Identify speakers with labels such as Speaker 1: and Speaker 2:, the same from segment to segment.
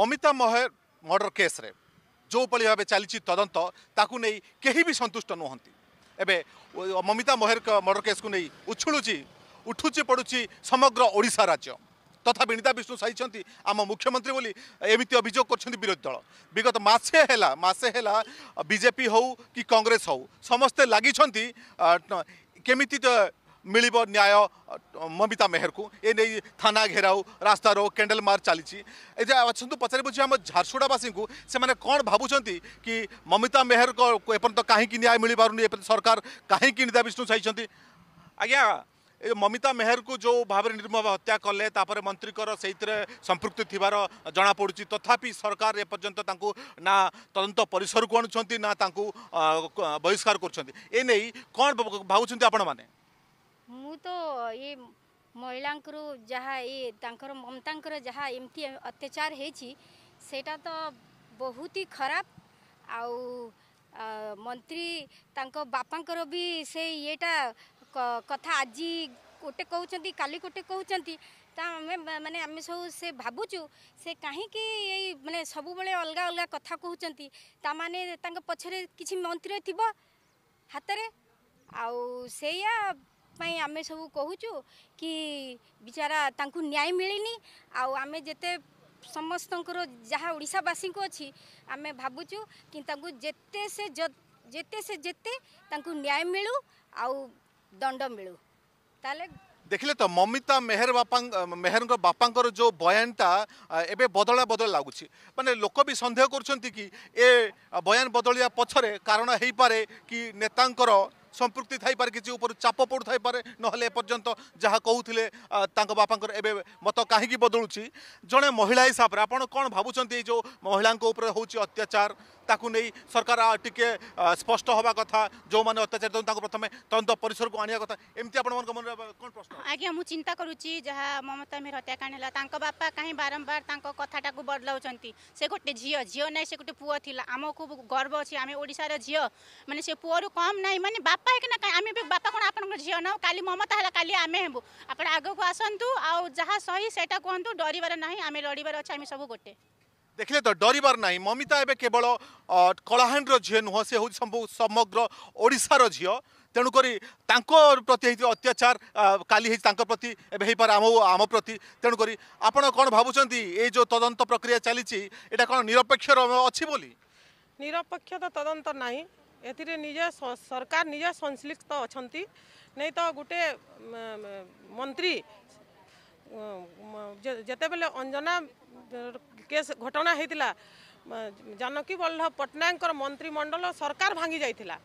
Speaker 1: Mamita ମହେର murder କେସ୍ରେ ଯେଉଁଭଳି ଭାବେ ଚାଲିଛି ତଦନ୍ତ ତାକୁ ନେଇ କେହି ବି ସନ୍ତୁଷ୍ଟ ନୁହନ୍ତି ଏବେ ମମିତା ମହେରଙ୍କ ମର୍ଡର କେସ୍କୁ ନେଇ ଉଛୁଳୁଛି ଉଠୁଛି ପଡ଼ୁଛି ସମଗ୍ର ଓଡ଼ିଶା ରାଜ୍ୟ ତଥା ବିଣିତା ବିଷ୍ଣୁ ସାହିଛନ୍ତି ଆମ ମୁଖ୍ୟମନ୍ତ୍ରୀ ବୋଲି ଏମିତି ଅଭିଯୋଗ କରିଛନ୍ତି ବିରୋଧୀ ଦଳ ବିଗତ ମାସେ ହେଲା ମାସେ ହେଲା ବିଜେପି ହେଉ କି କଂଗ୍ରେସ ହେଉ ସମସ୍ତେ ଲାଗିଛନ୍ତି କେମିତି न्याय ममिता मेहरको ए थाना घेराउ झारसुडा क्याण्डल को से माने कोन आम झारसुडावासी कि ममिता मेहरको एपर्न्त कि न्याय मिल पाउँछ सरकार कि निदा विष्णु ममिता मेहर मेहरको जो निर्मम हत्या कले तर मन्त्रीको सही सम्पृक्ति थियो तथापि सरकार एपर्न्त तद परिसरको अनुसन्ति न बहिष्कार यनै क माने
Speaker 2: ମୁଁ ତ ଏ ମହିଳାଙ୍କର ଯାହା ଏ ତାଙ୍କର ମମତାଙ୍କର ଯାହା ଏମିତି ଅତ୍ୟାଚାର ହେଇଛି ସେଇଟା ତ ବହୁତ ହି ଖରାପ ଆଉ ମନ୍ତ୍ରୀ ତାଙ୍କ ବାପାଙ୍କର ବି ସେ ଇଏଟା କଥା ଆଜି ଗୋଟେ କହୁଛନ୍ତି କାଲି ଗୋଟେ କହୁଛନ୍ତି ତା ଆମେ ମାନେ ଆମେ ସବୁ ସେ ଭାବୁଛୁ ସେ କାହିଁକି ଏଇ ମାନେ ସବୁବେଳେ ଅଲଗା ଅଲଗା କଥା କହୁଛନ୍ତି ତାମାନେ ତାଙ୍କ ପଛରେ କିଛି ମନ୍ତ୍ରୀ ଥିବ ହାତରେ ଆଉ ସେଇଆ ପାଇଁ ଆମେ ସବୁ କହୁଛୁ କି ବିଚାରା ତାଙ୍କୁ ନ୍ୟାୟ ମିଳିନି ଆଉ ଆମେ ଯେତେ ସମସ୍ତଙ୍କର ଯାହା ଓଡ଼ିଶାବାସୀଙ୍କୁ ଅଛି ଆମେ ଭାବୁଛୁ କି ତାଙ୍କୁ ଯେତେ ସେ ଯେତେ ସେ ଯେତେ ତାଙ୍କୁ ନ୍ୟାୟ ମିଳୁ ଆଉ ଦଣ୍ଡ ମିଳୁ ତାହେଲେ
Speaker 1: ଦେଖିଲେ ତ ମମିତା ମେହେର ବାପା ମେହେରଙ୍କ ବାପାଙ୍କର ଯେଉଁ ବୟାନଟା ଏବେ ବଦଳା ବଦଳ ଲାଗୁଛି ମାନେ ଲୋକ ବି ସନ୍ଦେହ କରୁଛନ୍ତି କି ଏ ବୟାନ ବଦଳିବା ପଛରେ କାରଣ ହେଇପାରେ କି ନେତାଙ୍କର সম্পৃক্তি থাইপারে কিছু উপর চাপ পড়ু পড়ুথাইপারে নহলে এপর্যন্ত যা কৌলে তাঁর বাপাঙ্কর এবে মত কাহি বদলুছি জনে মহিলা হিসাবে আপনার কম ভাবুচ্ছেন এই যে মহিলা উপরে হচ্ছে অত্যাচার ତାକୁ ନେଇ ସରକାର ଟିକେ ସ୍ପଷ୍ଟ ହେବା କଥା ଯେଉଁମାନେ ଅତ୍ୟାଚାର ତାଙ୍କୁ ପ୍ରଥମେ ତଦନ୍ତ ପରିସରକୁ ଆଣିବା କଥା ଏମିତି ଆପଣମାନଙ୍କ ମନରେ
Speaker 2: କ'ଣ ପ୍ରଶ୍ନ ଆଜ୍ଞା ମୁଁ ଚିନ୍ତା କରୁଛି ଯାହା ମମତା ମୀର ହତ୍ୟାକାଣ୍ଡ ହେଲା ତାଙ୍କ ବାପା କାହିଁ ବାରମ୍ବାର ତାଙ୍କ କଥାଟାକୁ ବଦଳାଉଛନ୍ତି ସେ ଗୋଟେ ଝିଅ ଝିଅ ନାହିଁ ସେ ଗୋଟେ ପୁଅ ଥିଲା ଆମକୁ ଗର୍ବ ଅଛି ଆମେ ଓଡ଼ିଶାର ଝିଅ ମାନେ ସେ ପୁଅରୁ କମ୍ ନାହିଁ ମାନେ ବାପା ହେଇକିନା କାହିଁ ଆମେ ବି ବାପା କ'ଣ ଆପଣଙ୍କ ଝିଅ ନାହୁଁ କାଲି ମମତା ହେଲା କାଲି ଆମେ ହେବୁ ଆପଣ ଆଗକୁ ଆସନ୍ତୁ ଆଉ ଯାହା ସହି ସେଇଟା କୁହନ୍ତୁ ଡରିବାର ନାହିଁ ଆମେ ଲଢ଼ିବାର ଅଛି ଆମେ ସବୁ ଗୋଟେ
Speaker 1: দেখলে তো ডরবার না মমিতা এবে কেবল কলাহাণ্ডর ঝিও নুহ সে হচ্ছে সমগ্র ওড়শার ঝিও তেণুকরি তাঁক প্রতি হয়েছে অত্যাচার কালি হয়েছে তাঁক প্রতি এবে হয়েপারে আম আম প্রতি তেণুকরি আপনার কোণ ভাবুচ্ছেন এই যে তদন্ত প্রক্রিয়া চালিছি এটা কোণ নিরপেক্ষ অছি বলি
Speaker 3: নিরপেক্ষ তো তদন্ত নাই এতে নিজে সরকার নিজে সংশ্লিষ্ট অনেক নেই তো গোটে মন্ত্রী যেতবে অঞ্জনা କେସ୍ ଘଟଣା ହୋଇଥିଲା ଜାନକୀ ବଲ୍ଲଭ ପଟ୍ଟନାୟକଙ୍କର ମନ୍ତ୍ରିମଣ୍ଡଳ ସରକାର ଭାଙ୍ଗି ଯାଇଥିଲା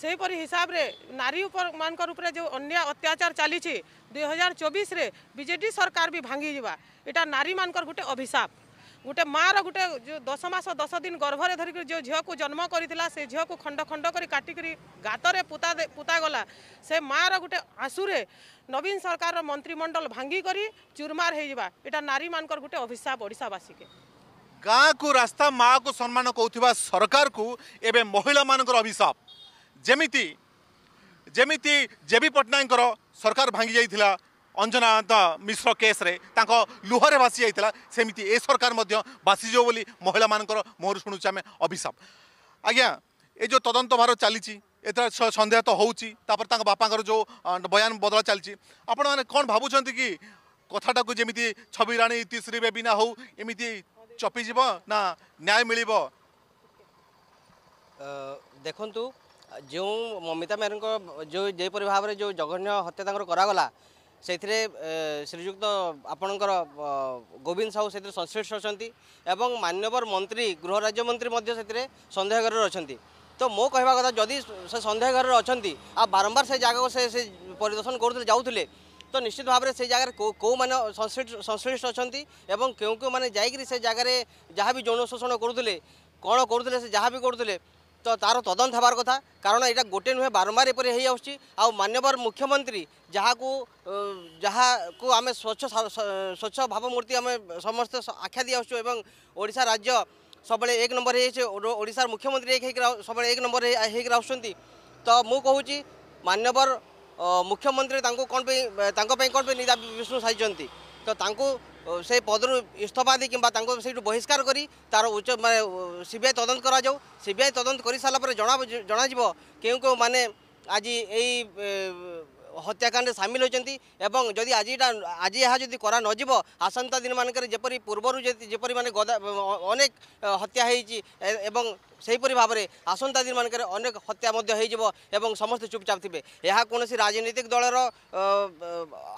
Speaker 3: ସେହିପରି ହିସାବରେ ନାରୀ ମାନଙ୍କ ଉପରେ ଯେଉଁ ଅନ୍ୟ ଅତ୍ୟାଚାର ଚାଲିଛି ଦୁଇ ହଜାର ଚବିଶରେ ବିଜେଡ଼ି ସରକାର ବି ଭାଙ୍ଗିଯିବା ଏଇଟା ନାରୀମାନଙ୍କର ଗୋଟେ ଅଭିଶାପ ଗୋଟେ ମାଆର ଗୋଟେ ଯେଉଁ ଦଶ ମାସ ଦଶ ଦିନ ଗର୍ଭରେ ଧରିକିରି ଯେଉଁ ଝିଅକୁ ଜନ୍ମ କରିଥିଲା ସେ ଝିଅକୁ ଖଣ୍ଡ ଖଣ୍ଡ କରି କାଟିକିରି ଗାତରେ ପୋତା ପୋତାଗଲା ସେ ମାଆର ଗୋଟେ ଆଶୁରେ ନବୀନ ସରକାରର ମନ୍ତ୍ରୀମଣ୍ଡଳ ଭାଙ୍ଗିକରି ଚୁରମାର ହେଇଯିବା ଏଇଟା ନାରୀମାନଙ୍କର ଗୋଟେ ଅଭିଶାପ ଓଡ଼ିଶାବାସୀକେ
Speaker 1: ଗାଁକୁ ରାସ୍ତା ମାଆକୁ ସମ୍ମାନ କରୁଥିବା ସରକାରକୁ ଏବେ ମହିଳାମାନଙ୍କର ଅଭିଶାପ ଯେମିତି ଯେମିତି ଜେ ବି ପଟ୍ଟନାୟକଙ୍କର ସରକାର ଭାଙ୍ଗି ଯାଇଥିଲା ଅଞ୍ଜନାକାନ୍ତ ମିଶ୍ର କେସ୍ରେ ତାଙ୍କ ଲୁହରେ ଭାସି ଯାଇଥିଲା ସେମିତି ଏ ସରକାର ମଧ୍ୟ ଭାସିଯିବ ବୋଲି ମହିଳାମାନଙ୍କର ମୁହଁରୁ ଶୁଣୁଛୁ ଆମେ ଅଭିଶାପ ଆଜ୍ଞା ଏ ଯେଉଁ ତଦନ୍ତ ଭାର ଚାଲିଛି ଏଥିରେ ସନ୍ଦେହ ତ ହେଉଛି ତାପରେ ତାଙ୍କ ବାପାଙ୍କର ଯେଉଁ ବୟାନ ବଦଳା ଚାଲିଛି ଆପଣମାନେ କ'ଣ ଭାବୁଛନ୍ତି କି କଥାଟାକୁ ଯେମିତି ଛବିରାଣୀ ତିଶ୍ରୀ ବେବିନା ହଉ ଏମିତି ଚପିଯିବ ନା ନ୍ୟାୟ ମିଳିବ
Speaker 4: ଦେଖନ୍ତୁ ଯେଉଁ ମମିତା ମେହେରଙ୍କ ଯେଉଁ ଯେପରି ଭାବରେ ଯେଉଁ ଜଘନ୍ୟ ହତ୍ୟା ତାଙ୍କର କରାଗଲା ସେଇଥିରେ ଶ୍ରୀଯୁକ୍ତ ଆପଣଙ୍କର ଗୋବିନ୍ଦ ସାହୁ ସେଥିରେ ସଂଶ୍ଳିଷ୍ଟ ଅଛନ୍ତି ଏବଂ ମାନ୍ୟବର ମନ୍ତ୍ରୀ ଗୃହ ରାଜ୍ୟମନ୍ତ୍ରୀ ମଧ୍ୟ ସେଥିରେ ସନ୍ଦେହ ଘରରେ ଅଛନ୍ତି ତ ମୋ କହିବା କଥା ଯଦି ସେ ସନ୍ଦେହ ଘରରେ ଅଛନ୍ତି ଆଉ ବାରମ୍ବାର ସେ ଜାଗାକୁ ସେ ସେ ପରିଦର୍ଶନ କରୁଥିଲେ ଯାଉଥିଲେ ତ ନିଶ୍ଚିତ ଭାବରେ ସେ ଜାଗାରେ କେଉଁମାନେ ସଂଶ୍ଳିଷ୍ଟ ଅଛନ୍ତି ଏବଂ କେଉଁ କେଉଁମାନେ ଯାଇକରି ସେ ଜାଗାରେ ଯାହା ବି ଯୌନ ଶୋଷଣ କରୁଥିଲେ କ'ଣ କରୁଥିଲେ ସେ ଯାହା ବି କରୁଥିଲେ ତ ତା'ର ତଦନ୍ତ ହେବାର କଥା କାରଣ ଏଇଟା ଗୋଟେ ନୁହେଁ ବାରମ୍ବାର ଏପରି ହେଇଯାଉଛି ଆଉ ମାନ୍ୟବର ମୁଖ୍ୟମନ୍ତ୍ରୀ ଯାହାକୁ ଯାହାକୁ ଆମେ ସ୍ୱଚ୍ଛ ସ୍ୱଚ୍ଛ ଭାବମୂର୍ତ୍ତି ଆମେ ସମସ୍ତେ ଆଖ୍ୟା ଦିଆହେଉଛୁ ଏବଂ ଓଡ଼ିଶା ରାଜ୍ୟ ସବୁବେଳେ ଏକ ନମ୍ବର ହେଇଯାଇଛି ଓଡ଼ିଶାର ମୁଖ୍ୟମନ୍ତ୍ରୀ ଏକ ହେଇକି ସବୁବେଳେ ଏକ ନମ୍ବର ହେଇକି ଆସୁଛନ୍ତି ତ ମୁଁ କହୁଛି ମାନ୍ୟବର ମୁଖ୍ୟମନ୍ତ୍ରୀ ତାଙ୍କୁ କ'ଣ ପାଇଁ ତାଙ୍କ ପାଇଁ କ'ଣ ପାଇଁ ନିଦା ବିଷ୍ଣୁ ସାଜିଛନ୍ତି ତ ତାଙ୍କୁ ସେ ପଦରୁ ଇସ୍ତଫା ଦେଇ କିମ୍ବା ତାଙ୍କୁ ସେଇଠୁ ବହିଷ୍କାର କରି ତାର ଉଚ୍ଚ ସିବିଆଇ ତଦନ୍ତ କରାଯାଉ ସିବିଆଇ ତଦନ୍ତ କରିସାରିଲା ପରେ ଜଣାଯିବ କେଉଁ କେଉଁମାନେ ଆଜି ଏଇ হত্যাকাণ্ডে সামিল হয়েছেন এবং যদি আজ আজ এহা যদি করা নযিব আসন্তা দিন মানুষের যেপরি পূর্বরু যেপরি মানে গদা অনেক হত্যা হয়েছি এবং সেইপরি ভাবে আসন্তা দিন মানুষের অনেক হত্যা মধ্যে যাব এবং সমস্ত চুপচাপ থাকবে এহা কোণী রাজনৈতিক দলের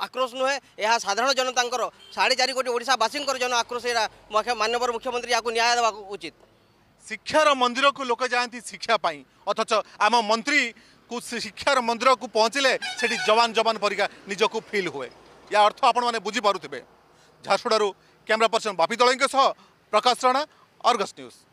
Speaker 4: আক্রোশ নুহে এ সাধারণ জনতাঙ্কর সাড়ে চারি কোটি ওড়শাবাসীঙ্কর জন আক্রোশ এটা মানবর
Speaker 1: মুখ্যমন্ত্রী ইয়াকু ন্যায় দেওয়া উচিত শিক্ষার মন্দিরকু লোক যাতে শিক্ষা পাই অথচ আম মন্ত্রী শিক্ষার মন্দিরক পৌঁছলে সেটি জবান জবান পরিকা নিজক ফিল হুয়ে ইয়া অর্থ আপন মানে বুঝিপারুবে ঝারসুডার ক্যামেরা পর্সন বাপি দলঙ্ক সহ প্রকাশ রাণা অর্গস নিউজ